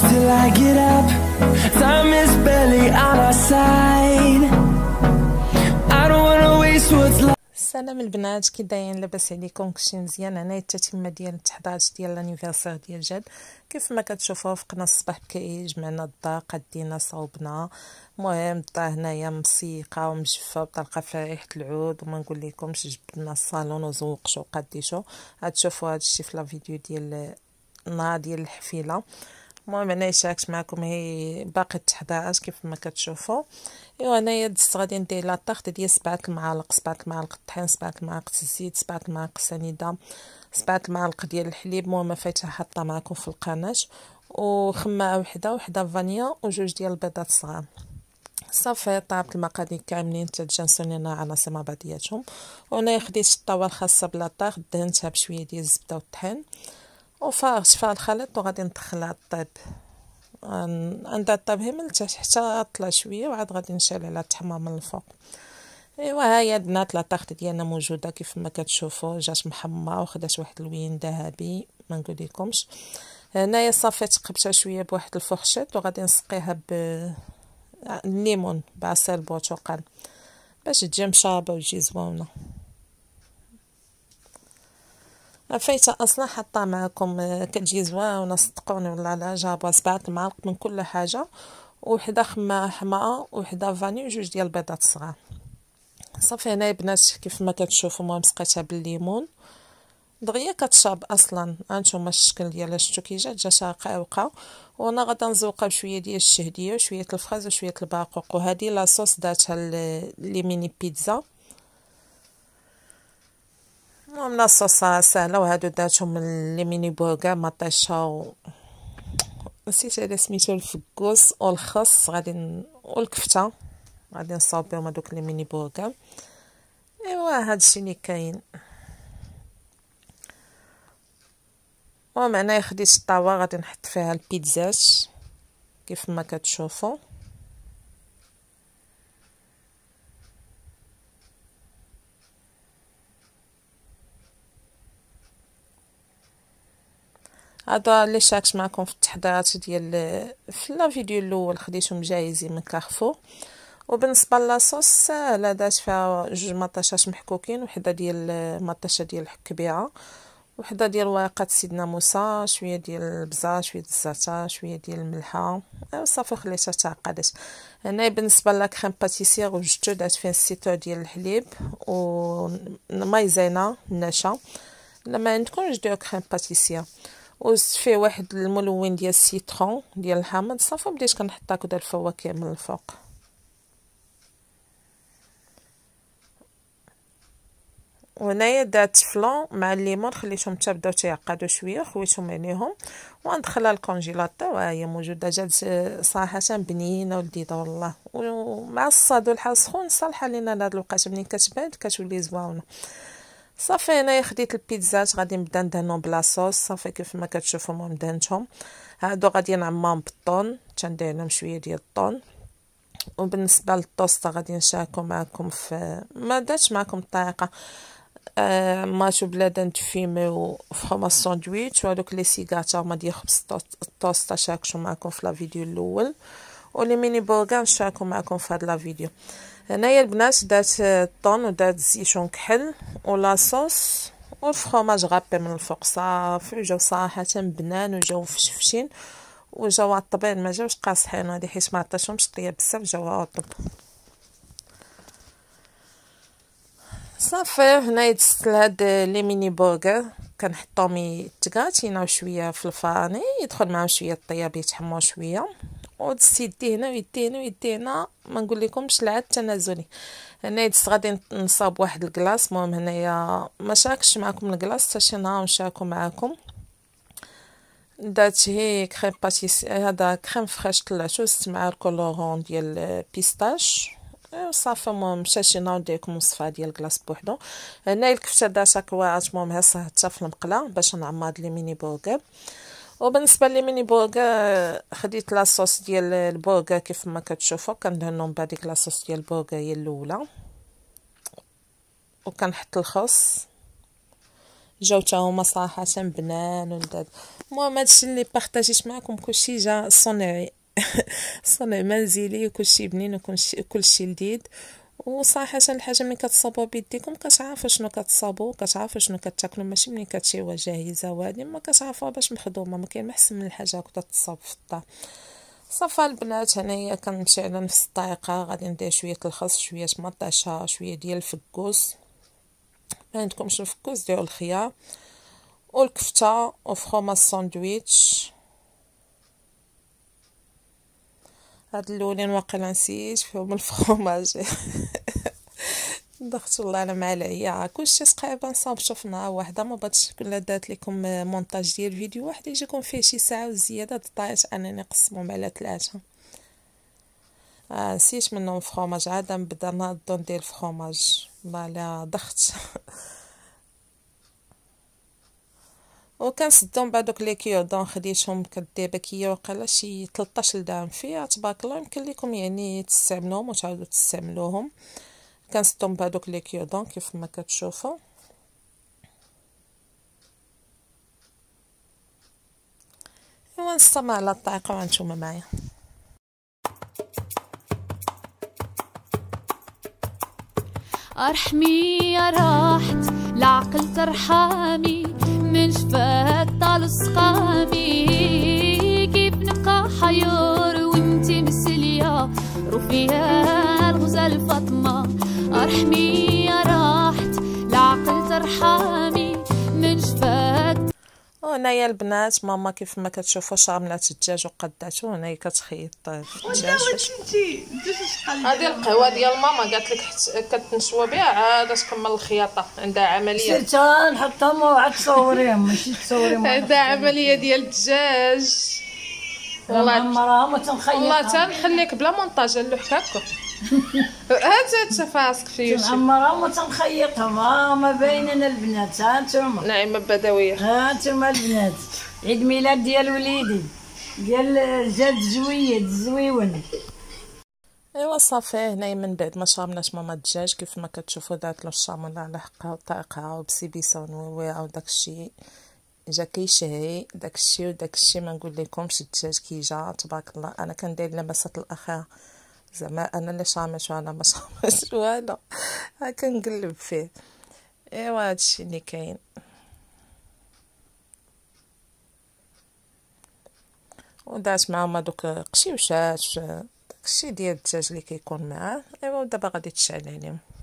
close till I get up Time is barely on our side I don't wanna waste what's left السلام البنات كي داين لاباس عليكم كلشي مزيان هنايا التتمه ديال التحضيرات ديال لانيفرسير ديال جاد كيف ما كتشوفوا فقنا الصباح بكاي جمعنا الدار قدينا صوبنا المهم الدار هنايا مسيقه ومجفه بطلقه فيها ريحه العود وما نقول لكمش جبدنا الصالون وزوق شو قديشو غتشوفوا هادشي في لا فيديو ديال النهار ديال الحفيله المهم انايا شاركت معكم هي باقي التحضيرات كيف ما كتشوفوا ايوا انايا دزت غادي ندير لا طارت ديال سبعة المعالق سبعة المعالق الطحين سبعة المعالق الزيت سبعة المعالق السنيده سبعة المعالق ديال الحليب المهم فايته حاطه معكم في القناه وخماعه وحده وحده فانيا وجوج ديال البيضات صغار صافي طابت المقادير كاملين تتجانسونينا على سما بعضياتهم وانا خديت الطاوه الخاصه بلاطاغ دهنتها بشويه ديال الزبده والطحين وفا شفا الخليط وغادي ندخلها الطيب عندها الطيب هي من التحت حتى طلع شويه وعاد غادي نشعل على التحمه من الفوق ايوا ها هي البنات لا طاخت ديالنا موجوده كيف ما كتشوفوا جات محمره وخدات واحد اللون ذهبي ما نقول لكمش هنايا صافي تقبتها شويه بواحد الفرشيط وغادي نسقيها ب الليمون آه، بعصير البرتقال باش تجي مشابه وتجي زوينه فايته اصلا حاطه معكم كتجي زوينه صدقوني والله لا جابوا سبعه المعالق من كل حاجه وحده خمه حماء وحده فاني وجوج ديال البيضات الصغار صافي هنا البنات كيف ما كتشوفوا المهم سقيتها بالليمون دغيا كتشاب اصلا هانتوما الشكل ديالها شفتو كي جات جات قاوقه وانا غادا نزوقها بشويه ديال الشهديه وشويه الفخاز وشويه الباقوق وهذه لاصوص داتها لي ميني بيتزا منصوصة سهلة وهادو داتهم لي ميني بوغا مطيشة و نسيت على سميتو الفكوس والخس غادي ن... والكفتة غادي نصاوبيهم هادوك لي ميني بوغا ايوا هادشي لي كاين انايا خديت الطاوه غادي نحط فيها البيتزات كيف ما كتشوفو هذا لي شاركت معكم في التحضيرات ديال في لا فيديو الاول خديتهم جاهزين من كارفو وبالنسبه لاصوص ساهله دات فيها جوج مطاشات محكوكين وحده ديال مطاشه ديال الكبيره وحده ديال ورقه سيدنا موسى شويه ديال البزار شويه ديال الزعتر شويه ديال الملحه وصافي خليتها تعقدات هنا بالنسبه لا كريم باتيسير وجدتو درت فيها سيتو ديال الحليب ومايزينا النشا لما عندكم جدو كريم باتيسير وزدت فيه واحد الملون ديال السيترون ديال الحامض صافي بديت كنحط هكذا الفواكه من الفوق وهنايا درت فلون مع الليمون خليتهم حتى بداو تيعقدوا شويه خويتهم عليهم وندخلها للكونجيلاتور هي موجوده جات صراحه بنينه ولذيذه والله ومع الصاد والحال سخون صالحه لينا لهاد الوقت منين كتبان كتولي زوينه صافي انايا خديت البيتزات غادي نبدا ندهنهم بلا صوص صافي كيف ما كتشوفوا مدهنتهم هادو غادي نعمهم بالطون تندير لهم شويه ديال الطون وبالنسبه للطوست غادي نشاركو معكم في ما درتش معكم الطريقه آه ماتو بلادا نتفيميو ساندويتش الساندويتش هادوك لي سيكاتا هما ديال خبز الطوست شاركتو معكم في لا فيديو الاول ولي ميني بورغان نشاركو معكم في هاد لا فيديو هنايا البنات دات الطون ودات الزيتون كحل ولاصوص والفخوماج غابي من الفوق صافي وجاو صراحه بنان وجاو فشفشين وجاو عطبين ما جاوش قاصحين هادي حيت ما عطيتهمش بزاف جاو عطب صافي هنايا دست هاد لي ميني برجر كنحطهم يتقاتيناو شويه في الفراني يدخل معاهم شويه الطياب يتحموا شويه وتسيدي يدي هنا ويدي هنا ويدي هنا ما نقول لكمش العاد تنازلي هنا غادي نصاب واحد الكلاص المهم هنايا ما شاركش معكم الكلاص حتى شي نهار نشاركو معكم درت هي كريم باتيس هذا كريم فريش طلعتو مع الكولورون ديال بيستاش صافي المهم مشى شي نهار ندير لكم وصفه ديال كلاص بوحدو هنا الكفته دا كوارت المهم هسه حتى في المقله باش نعمر لي ميني برجر وبالنسبه لي ميني برغا خديت لاصوص ديال البرغا كيف ما كتشوفوا كندهنهم بهذيك لاصوص ديال البرغا هي الاولى وكنحط الخس جاو حتى هما صراحه بنان ولداد المهم هادشي اللي بارطاجيت معكم كلشي جا صنعي صنع منزلي وكلشي بنين وكلشي لذيذ وصراحه الحاجه ملي كتصاوبوا بيديكم كتعرفوا شنو كتصاوبوا كتعرفوا شنو كتاكلوا ماشي ملي كتشيوها جاهزه وهادي ما كتعرفوها باش محضومه ما كاين ما من الحاجه هكا تصاوب في الدار صافا البنات هنايا كنمشي على نفس الطريقه غادي ندير شويه الخس شويه مطاشه شويه ديال الفكوس ما عندكمش الفكوس ديروا الخيار والكفته وفخوما الساندويتش هاد اللولين واقيلا نسيت فيهم الفرماج ضغط والله انا مع العيا كلشي تقريبا صاب شفنا واحده ما بغاتش كل دات لكم مونتاج ديال فيديو واحد يجيكم فيه شي ساعه وزياده طايت انني نقسمهم على ثلاثه آه نسيت منهم فخوماج عاد نبدا نضو ندير الفرماج والله لا ضغط وكنسدهم بهذوك لي كيوردون خديتهم بكيا وقال شي 13 درهم فيها تبارك الله يمكن لكم يعني تستعملوهم وتعاودوا تستعملوهم كنسدهم بهذوك لي كيوردون كيف ما كتشوفوا ايوا نستمع على الطريقه وانتم معايا ارحمي يا راحت العقل ترحمي من شفاك طال كيف نبقى حيار فاطمة ارحمي يا راحت لعقل ترحمي انايا البنات ماما كيف ما كتشوفوا شاملات الدجاج وقداته هنايا كتخيط الدجاج هذه القهوه ديال ماما قالت لك كتنشوى بها عاد تكمل الخياطه عندها عمليه سيرتها ما عاد تصوريهم ماشي تصوريهم عندها عمليه ديال الدجاج والله والله تنخليك بلا مونتاج اللوح هكا هات تفاسق في يوسف وتنخيطهم ها ما بيننا البنات هانتوما نعيمة بدوية هانتوما البنات عيد ميلاد ديال وليدي ديال جد زوية زويون ايوا صافي هنايا من بعد ما شربناش ماما الدجاج كيف ما كتشوفوا دارت له الشامون على حقها وطريقها وبسيبيسه ونويويعه وداك الشيء جا كيشهي داكشي وداكشي ما نقول لكمش الدجاج كي جا تبارك الله انا كندير لمسات الاخيره زعما انا اللي شامش وانا ما شامش وانا هاكا نقلب فيه ايوا هادشي اللي كاين ودعت معاهم دوك قشيوشات داكشي ديال الدجاج اللي كيكون معاه ايوا دابا غادي تشعل عليهم